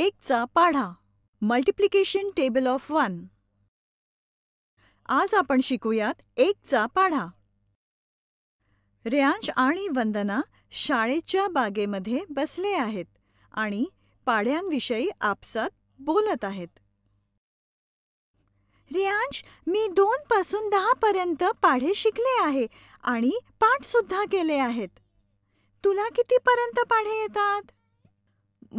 एकचा पाढा multiplication table of one आज आपण शिकूयात एकचा पाढा रेयांश आणि वंदना शाळेच्या बागेमध्ये बसले आहेत आणि पाढ्यांविषयी आपसात बोलत आहेत रियांश मी दोन पासून दहा पर्यंत पाढे शिकले आहे आणि पाठ सुद्धा केले आहेत तुला कितीपर्यंत पाढे येतात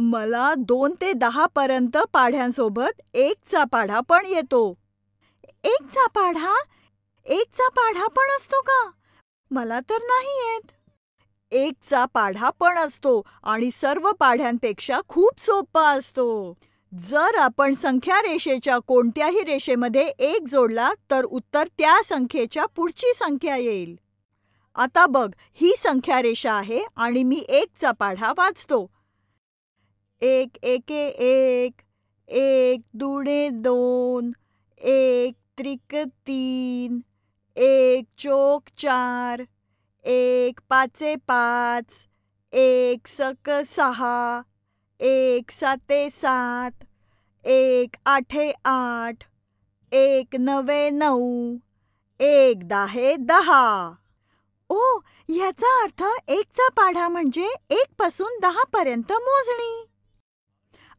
मला दोन ते पर्यंत पाढ्यांसोबत एकचा पाढा पण येतो एकचा पाढा एकचा पाढा पण असतो का मला तर नाही येत एकचा पाढा पण असतो आणि सर्व पाढ्यांपेक्षा खूप सोपा असतो जर आपण संख्या रेषेच्या कोणत्याही रेषेमध्ये एक जोडला तर उत्तर त्या संख्येच्या पुढची संख्या येईल आता बघ ही संख्या रेषा आहे आणि मी एकचा पाढा वाचतो एक एके एक एक दुडे दोन एक त्रिक तीन एक चोक चार एक पाचे पाच एक सक सहा एक साते सात एक आठे आठ एक नवे नऊ एक दहा दहा ओ ह्याचा अर्थ एकचा पाढा म्हणजे एक पासून दहा पर्यंत मोजणी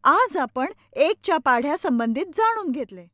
आज आपण एकच्या पाढ्यासंबंधित जाणून घेतले